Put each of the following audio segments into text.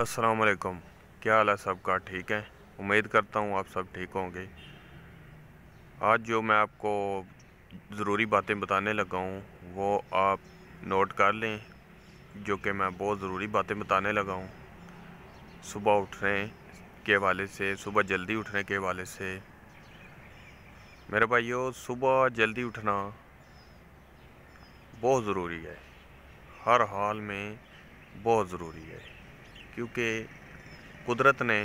असलकम क्या हाल है सबका ठीक है उम्मीद करता हूँ आप सब ठीक होंगे आज जो मैं आपको ज़रूरी बातें बताने लगा हूँ वो आप नोट कर लें जो कि मैं बहुत ज़रूरी बातें बताने लगा हूँ सुबह उठने के वाले से सुबह जल्दी उठने के वाले से मेरे भाइयों सुबह जल्दी उठना बहुत ज़रूरी है हर हाल में बहुत ज़रूरी है क्योंकि कुदरत ने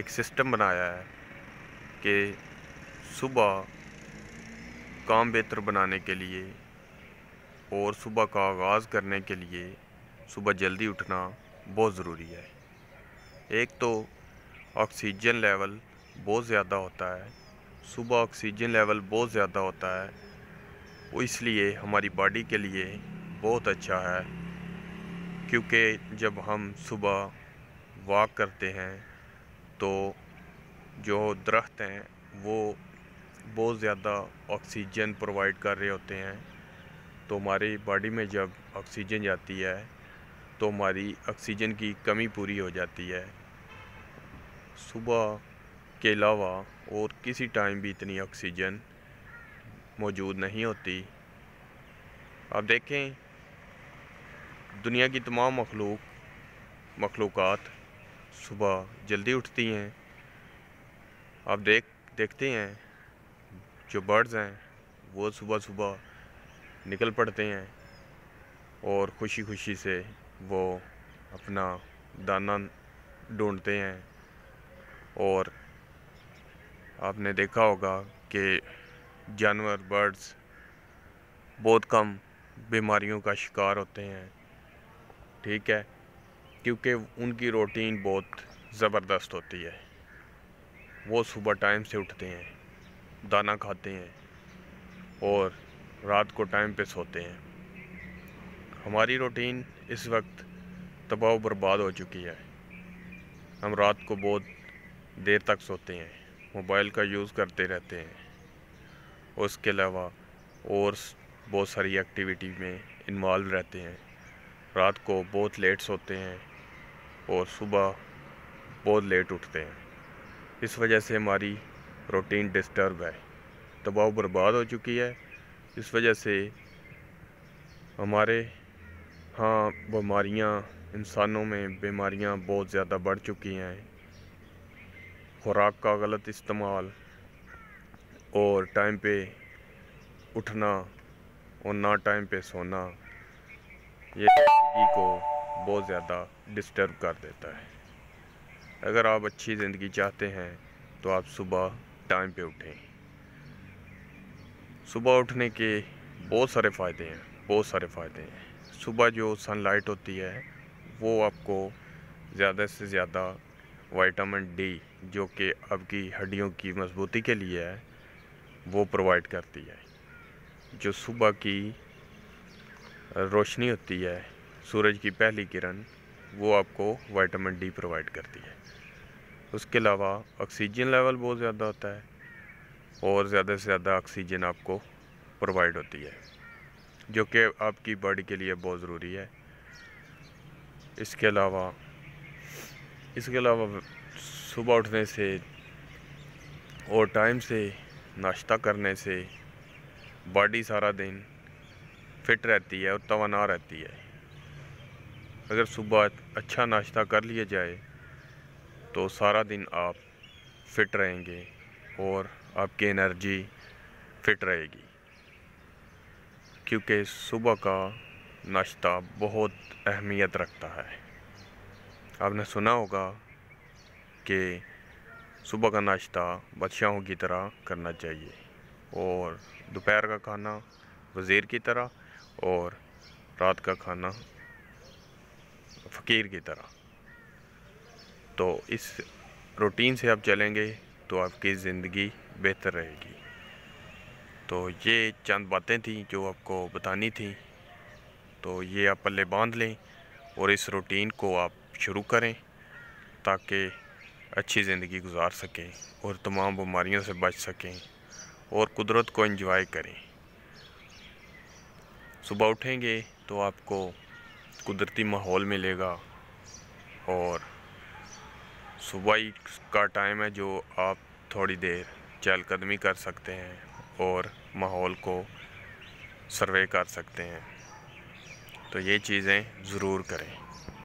एक सिस्टम बनाया है कि सुबह काम बेहतर बनाने के लिए और सुबह का आगाज़ करने के लिए सुबह जल्दी उठना बहुत ज़रूरी है एक तो ऑक्सीजन लेवल बहुत ज़्यादा होता है सुबह ऑक्सीजन लेवल बहुत ज़्यादा होता है वो इसलिए हमारी बॉडी के लिए बहुत अच्छा है क्योंकि जब हम सुबह वॉक करते हैं तो जो दरख्त हैं वो बहुत ज़्यादा ऑक्सीजन प्रोवाइड कर रहे होते हैं तो हमारी बॉडी में जब ऑक्सीजन जाती है तो हमारी ऑक्सीजन की कमी पूरी हो जाती है सुबह के अलावा और किसी टाइम भी इतनी ऑक्सीजन मौजूद नहीं होती अब देखें दुनिया की तमाम मखलूक मखलूक सुबह जल्दी उठती हैं आप देख देखते हैं जो बर्ड्स हैं वो सुबह सुबह निकल पड़ते हैं और ख़ुशी खुशी से वो अपना दाना ढूंढते हैं और आपने देखा होगा कि जानवर बर्ड्स बहुत कम बीमारियों का शिकार होते हैं ठीक है क्योंकि उनकी रूटीन बहुत ज़बरदस्त होती है वो सुबह टाइम से उठते हैं दाना खाते हैं और रात को टाइम पे सोते हैं हमारी रूटीन इस वक्त तबाह बर्बाद हो चुकी है हम रात को बहुत देर तक सोते हैं मोबाइल का यूज़ करते रहते हैं उसके अलावा और बहुत सारी एक्टिविटी में इन्वॉल्व रहते हैं रात को बहुत लेट सोते हैं और सुबह बहुत लेट उठते हैं इस वजह से हमारी रूटीन डिस्टर्ब है दबाव बर्बाद हो चुकी है इस वजह से हमारे हाँ बीमारियाँ इंसानों में बीमारियाँ बहुत ज़्यादा बढ़ चुकी हैं खुराक का गलत इस्तेमाल और टाइम पे उठना और ना टाइम पे सोना ये ज़िंदगी को बहुत ज़्यादा डिस्टर्ब कर देता है अगर आप अच्छी ज़िंदगी चाहते हैं तो आप सुबह टाइम पे उठें सुबह उठने के बहुत सारे फ़ायदे हैं बहुत सारे फ़ायदे हैं सुबह जो सनलाइट होती है वो आपको ज़्यादा से ज़्यादा वाइटामिन डी जो कि आपकी हड्डियों की मजबूती के लिए है वो प्रोवाइड करती है जो सुबह की रोशनी होती है सूरज की पहली किरण वो आपको वाइटामिन डी प्रोवाइड करती है उसके अलावा ऑक्सीजन लेवल बहुत ज़्यादा होता है और ज़्यादा से ज़्यादा ऑक्सीजन आपको प्रोवाइड होती है जो कि आपकी बॉडी के लिए बहुत ज़रूरी है इसके अलावा इसके अलावा सुबह उठने से और टाइम से नाश्ता करने से बॉडी सारा दिन फिट रहती है और तोना रहती है अगर सुबह अच्छा नाश्ता कर लिया जाए तो सारा दिन आप फिट रहेंगे और आपकी एनर्जी फिट रहेगी क्योंकि सुबह का नाश्ता बहुत अहमियत रखता है आपने सुना होगा कि सुबह का नाश्ता बादशाहों की तरह करना चाहिए और दोपहर का खाना वज़ीर की तरह और रात का खाना फ़कीर की तरह तो इस रूटीन से आप चलेंगे तो आपकी ज़िंदगी बेहतर रहेगी तो ये चंद बातें थी जो आपको बतानी थी तो ये आप पल्ले बांध लें और इस रूटीन को आप शुरू करें ताकि अच्छी ज़िंदगी गुजार सकें और तमाम बीमारियों से बच सकें और कुदरत को एंजॉय करें सुबह उठेंगे तो आपको कुदरती माहौल मिलेगा और सुबह का टाइम है जो आप थोड़ी देर चहलकदमी कर सकते हैं और माहौल को सर्वे कर सकते हैं तो ये चीज़ें ज़रूर करें